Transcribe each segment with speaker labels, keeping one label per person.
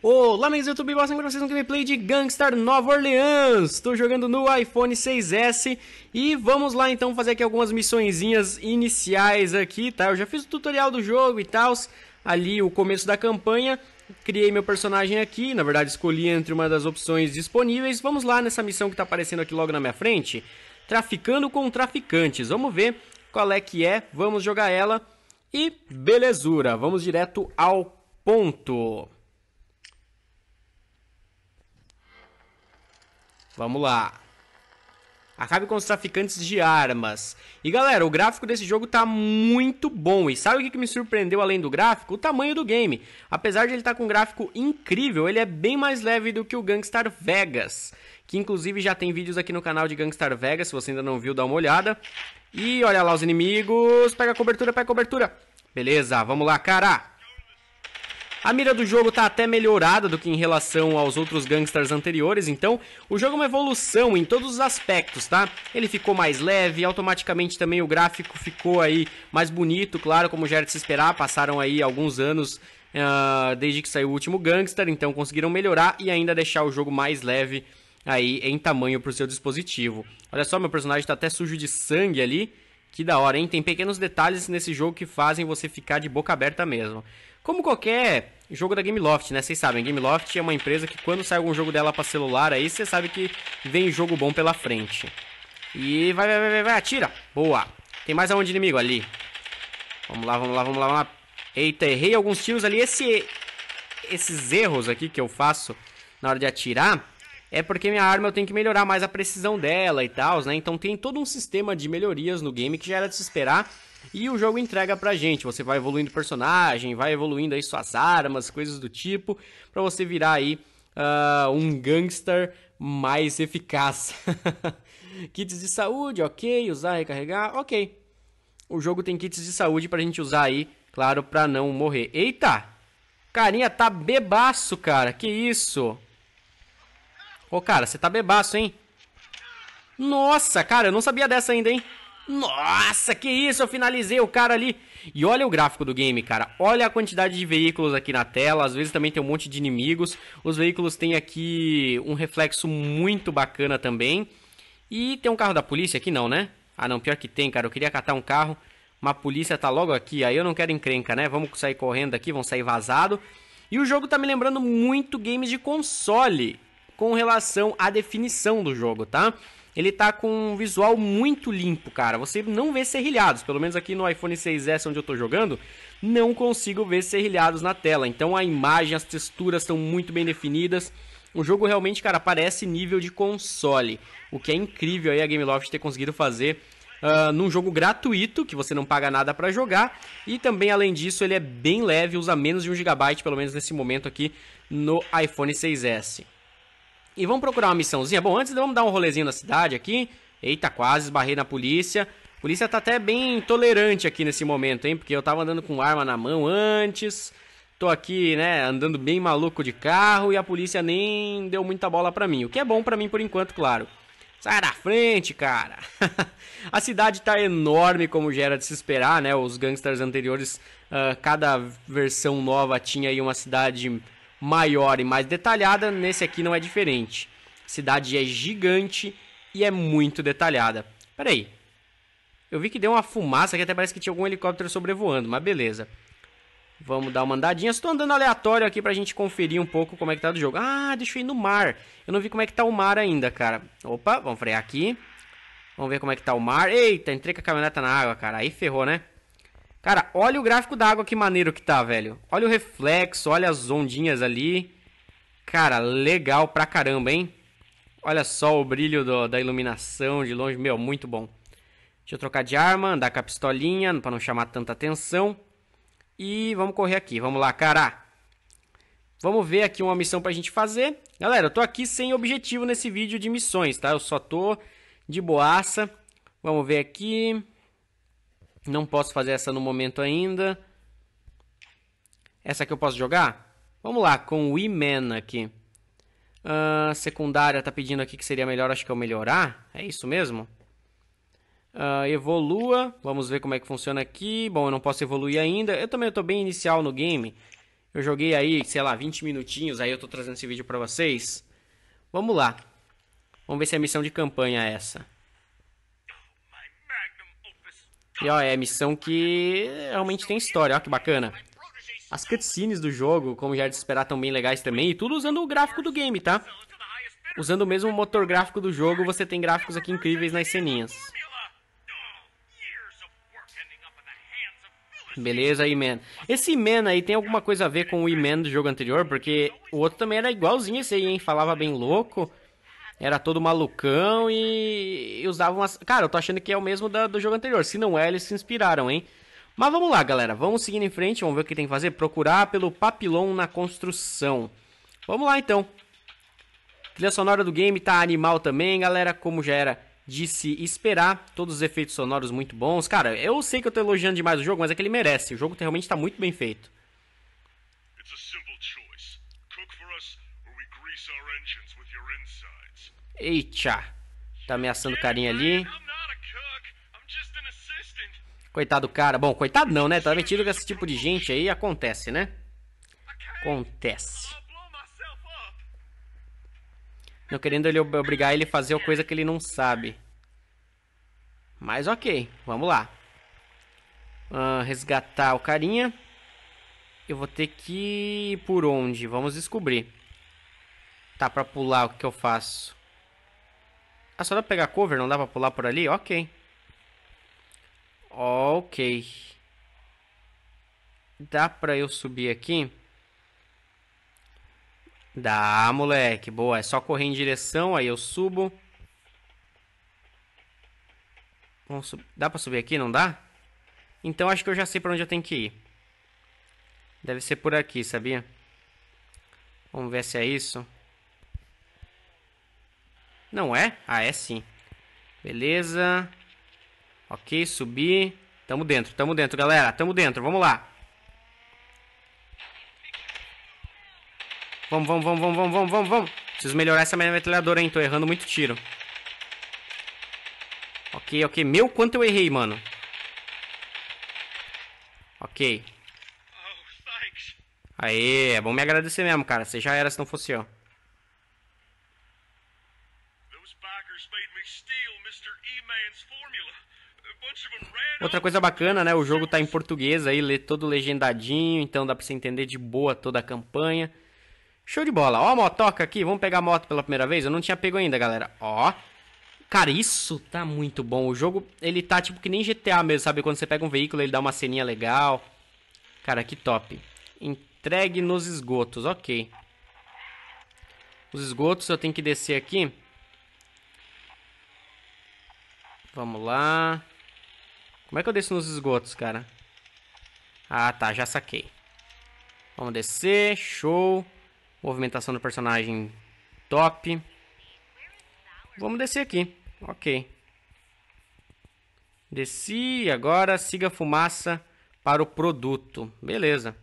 Speaker 1: Olá, amigos do YouTube, bora para vocês um gameplay de Gangstar Nova Orleans. Estou jogando no iPhone 6S e vamos lá então fazer aqui algumas missõezinhas iniciais aqui, tá? Eu já fiz o tutorial do jogo e tal, ali o começo da campanha, criei meu personagem aqui, na verdade escolhi entre uma das opções disponíveis. Vamos lá nessa missão que está aparecendo aqui logo na minha frente, traficando com traficantes. Vamos ver qual é que é, vamos jogar ela e belezura, vamos direto ao ponto. Vamos lá. Acabe com os traficantes de armas. E galera, o gráfico desse jogo tá muito bom. E sabe o que me surpreendeu além do gráfico? O tamanho do game. Apesar de ele estar tá com um gráfico incrível, ele é bem mais leve do que o Gangstar Vegas. Que inclusive já tem vídeos aqui no canal de Gangstar Vegas. Se você ainda não viu, dá uma olhada. E olha lá os inimigos. Pega a cobertura, pega a cobertura. Beleza, vamos lá, cara. A mira do jogo está até melhorada do que em relação aos outros gangsters anteriores, então o jogo é uma evolução em todos os aspectos, tá? Ele ficou mais leve, automaticamente também o gráfico ficou aí mais bonito, claro, como já era de se esperar, passaram aí alguns anos uh, desde que saiu o último gangster, então conseguiram melhorar e ainda deixar o jogo mais leve aí em tamanho para o seu dispositivo. Olha só, meu personagem está até sujo de sangue ali. Que da hora, hein? Tem pequenos detalhes nesse jogo que fazem você ficar de boca aberta mesmo. Como qualquer jogo da Game Loft, né? Vocês sabem, a Game Loft é uma empresa que quando sai algum jogo dela para celular, aí você sabe que vem jogo bom pela frente. E vai, vai, vai, vai, atira. Boa. Tem mais aonde inimigo ali. Vamos lá, vamos lá, vamos lá, vamos lá. Eita, errei alguns tiros ali. Esse, esses erros aqui que eu faço na hora de atirar é porque minha arma eu tenho que melhorar mais a precisão dela e tal, né? Então tem todo um sistema de melhorias no game que já era de se esperar e o jogo entrega pra gente, você vai evoluindo personagem, vai evoluindo aí suas armas, coisas do tipo, para você virar aí uh, um gangster mais eficaz. kits de saúde, ok, usar, recarregar, ok. O jogo tem kits de saúde pra gente usar aí, claro, pra não morrer. Eita! Carinha tá bebaço, cara, que isso? Ô, cara, você tá bebaço, hein? Nossa, cara, eu não sabia dessa ainda, hein? Nossa, que isso, eu finalizei o cara ali. E olha o gráfico do game, cara. Olha a quantidade de veículos aqui na tela. Às vezes também tem um monte de inimigos. Os veículos têm aqui um reflexo muito bacana também. E tem um carro da polícia aqui não, né? Ah não, pior que tem, cara. Eu queria catar um carro, mas a polícia tá logo aqui. Aí eu não quero encrenca, né? Vamos sair correndo aqui, vamos sair vazado. E o jogo tá me lembrando muito games de console com relação à definição do jogo, tá? ele tá com um visual muito limpo, cara. Você não vê serrilhados, pelo menos aqui no iPhone 6S onde eu tô jogando, não consigo ver serrilhados na tela. Então a imagem, as texturas estão muito bem definidas. O jogo realmente, cara, parece nível de console, o que é incrível aí a Gameloft ter conseguido fazer Uh, num jogo gratuito, que você não paga nada para jogar, e também além disso ele é bem leve, usa menos de 1 GB, pelo menos nesse momento aqui, no iPhone 6S e vamos procurar uma missãozinha. Bom, antes vamos dar um rolezinho na cidade aqui. Eita, quase esbarrei na polícia. A polícia tá até bem tolerante aqui nesse momento, hein? Porque eu tava andando com arma na mão antes. Tô aqui, né, andando bem maluco de carro e a polícia nem deu muita bola pra mim. O que é bom pra mim por enquanto, claro. Sai da frente, cara! a cidade tá enorme, como já era de se esperar, né? Os gangsters anteriores, uh, cada versão nova tinha aí uma cidade maior e mais detalhada, nesse aqui não é diferente. A cidade é gigante e é muito detalhada. Peraí, eu vi que deu uma fumaça que até parece que tinha algum helicóptero sobrevoando, mas beleza. Vamos dar uma andadinha. Estou andando aleatório aqui pra gente conferir um pouco como é que tá do jogo. Ah, deixa eu ir no mar. Eu não vi como é que tá o mar ainda, cara. Opa, vamos frear aqui. Vamos ver como é que tá o mar. Eita, entrei com a caminhoneta na água, cara. Aí ferrou, né? Cara, olha o gráfico da água que maneiro que tá, velho. Olha o reflexo, olha as ondinhas ali. Cara, legal pra caramba, hein? Olha só o brilho do, da iluminação de longe. Meu, muito bom. Deixa eu trocar de arma, andar com a pistolinha pra não chamar tanta atenção. E vamos correr aqui. Vamos lá, cara. Vamos ver aqui uma missão pra gente fazer. Galera, eu tô aqui sem objetivo nesse vídeo de missões, tá? Eu só tô de boaça. Vamos ver aqui. Não posso fazer essa no momento ainda. Essa aqui eu posso jogar? Vamos lá, com o E-Man aqui. Uh, secundária tá pedindo aqui que seria melhor, acho que eu é melhorar. É isso mesmo? Uh, evolua, vamos ver como é que funciona aqui. Bom, eu não posso evoluir ainda. Eu também estou bem inicial no game. Eu joguei aí, sei lá, 20 minutinhos, aí eu estou trazendo esse vídeo para vocês. Vamos lá. Vamos ver se é missão de campanha essa. E ó, é missão que realmente tem história, ó que bacana. As cutscenes do jogo, como já de esperar, estão bem legais também, e tudo usando o gráfico do game, tá? Usando o mesmo motor gráfico do jogo, você tem gráficos aqui incríveis nas ceninhas. Beleza, e man Esse e man aí tem alguma coisa a ver com o e man do jogo anterior? Porque o outro também era igualzinho esse aí, hein? Falava bem louco era todo malucão e, e usava umas. Cara, eu tô achando que é o mesmo da, do jogo anterior. Se não é, eles se inspiraram, hein? Mas vamos lá, galera. Vamos seguindo em frente. Vamos ver o que tem que fazer. Procurar pelo papilon na construção. Vamos lá, então. A trilha sonora do game tá animal também, galera. Como já era de se esperar. Todos os efeitos sonoros muito bons. Cara, eu sei que eu tô elogiando demais o jogo, mas é que ele merece. O jogo realmente tá muito bem feito. É uma Cook Eita. Tá ameaçando o carinha ali. Coitado do cara. Bom, coitado não, né? Tá metido com esse tipo de gente aí. Acontece, né? Acontece. Não querendo ele obrigar ele a fazer uma coisa que ele não sabe. Mas ok, vamos lá. Uh, resgatar o carinha. Eu vou ter que ir por onde? Vamos descobrir. Tá, pra pular o que eu faço? Ah, só dá pra pegar cover? Não dá pra pular por ali? Ok. Ok. Dá pra eu subir aqui? Dá, moleque. Boa, é só correr em direção, aí eu subo. Vamos sub... Dá pra subir aqui? Não dá? Então acho que eu já sei pra onde eu tenho que ir. Deve ser por aqui, sabia? Vamos ver se é isso. Não é? Ah, é sim. Beleza. Ok, subi. Tamo dentro, tamo dentro, galera. Tamo dentro, vamos lá. Vamos, vamos, vamos, vamos, vamos, vamos, vamos, Preciso melhorar essa minha metralhadora, hein? Tô errando muito tiro. Ok, ok. Meu, quanto eu errei, mano. Ok. Oh, Aê, é bom me agradecer mesmo, cara. Você já era se não fosse eu. Outra coisa bacana, né? O jogo tá em português aí, lê todo legendadinho, então dá pra você entender de boa toda a campanha. Show de bola. Ó a motoca aqui, vamos pegar a moto pela primeira vez. Eu não tinha pego ainda, galera. Ó. Cara, isso tá muito bom. O jogo, ele tá tipo que nem GTA mesmo, sabe? Quando você pega um veículo, ele dá uma ceninha legal. Cara, que top. Entregue nos esgotos, ok. Os esgotos eu tenho que descer aqui. Vamos lá. Como é que eu desço nos esgotos, cara? Ah, tá, já saquei. Vamos descer, show. Movimentação do personagem top. Vamos descer aqui, ok. Desci, agora siga a fumaça para o produto. Beleza.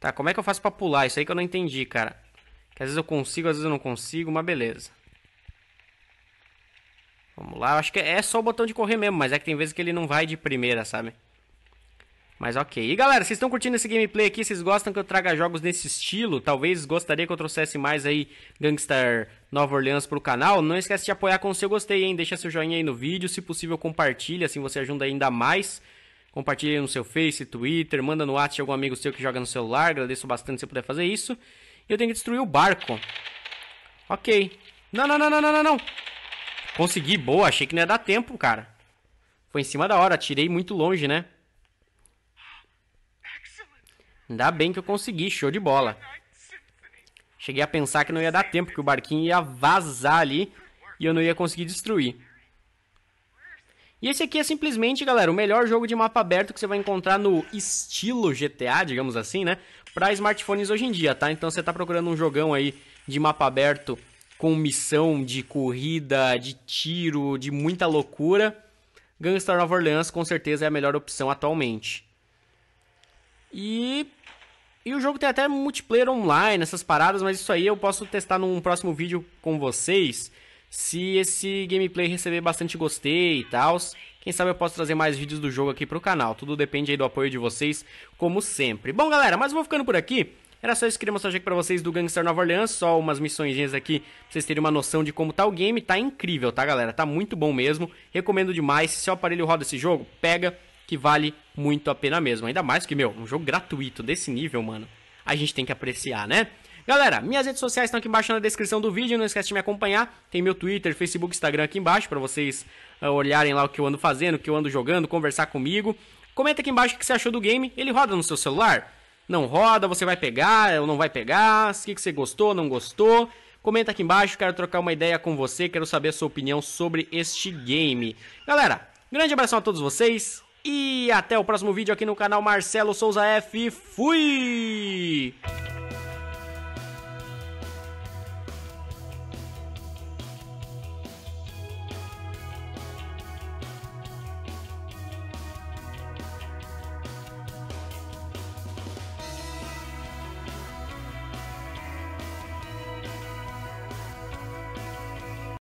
Speaker 1: Tá, como é que eu faço pra pular? Isso aí que eu não entendi, cara. Que às vezes eu consigo, às vezes eu não consigo, mas beleza. Vamos lá, acho que é só o botão de correr mesmo, mas é que tem vezes que ele não vai de primeira, sabe? Mas ok. E galera, vocês estão curtindo esse gameplay aqui? Vocês gostam que eu traga jogos nesse estilo? Talvez gostaria que eu trouxesse mais aí Gangster Nova Orleans pro canal. Não esquece de apoiar com o seu gostei, hein? Deixa seu joinha aí no vídeo. Se possível, compartilha, assim você ajuda ainda mais. Compartilha aí no seu Face, Twitter, manda no WhatsApp algum amigo seu que joga no celular. Agradeço bastante se você puder fazer isso. E eu tenho que destruir o barco. Ok. Não, não, não, não, não, não, não. Consegui, boa. Achei que não ia dar tempo, cara. Foi em cima da hora, tirei muito longe, né? Ainda bem que eu consegui, show de bola. Cheguei a pensar que não ia dar tempo, que o barquinho ia vazar ali e eu não ia conseguir destruir. E esse aqui é simplesmente, galera, o melhor jogo de mapa aberto que você vai encontrar no estilo GTA, digamos assim, né? Para smartphones hoje em dia, tá? Então você tá procurando um jogão aí de mapa aberto com missão de corrida, de tiro, de muita loucura, Gangstar Nova Orleans com certeza é a melhor opção atualmente. E e o jogo tem até multiplayer online, essas paradas, mas isso aí eu posso testar num próximo vídeo com vocês. Se esse gameplay receber bastante gostei e tal, quem sabe eu posso trazer mais vídeos do jogo aqui pro canal. Tudo depende aí do apoio de vocês, como sempre. Bom, galera, mas vou ficando por aqui. Era só isso que eu queria mostrar aqui pra vocês do Gangster Nova Orleans, só umas missõezinhas aqui pra vocês terem uma noção de como tá o game. Tá incrível, tá galera? Tá muito bom mesmo, recomendo demais. Se seu aparelho roda esse jogo, pega que vale muito a pena mesmo. Ainda mais que, meu, um jogo gratuito desse nível, mano, a gente tem que apreciar, né? Galera, minhas redes sociais estão aqui embaixo na descrição do vídeo, não esquece de me acompanhar. Tem meu Twitter, Facebook, Instagram aqui embaixo para vocês uh, olharem lá o que eu ando fazendo, o que eu ando jogando, conversar comigo. Comenta aqui embaixo o que você achou do game. Ele roda no seu celular? não roda, você vai pegar ou não vai pegar, o que, que você gostou, não gostou. Comenta aqui embaixo, quero trocar uma ideia com você, quero saber a sua opinião sobre este game. Galera, grande abração a todos vocês e até o próximo vídeo aqui no canal Marcelo Souza F. Fui!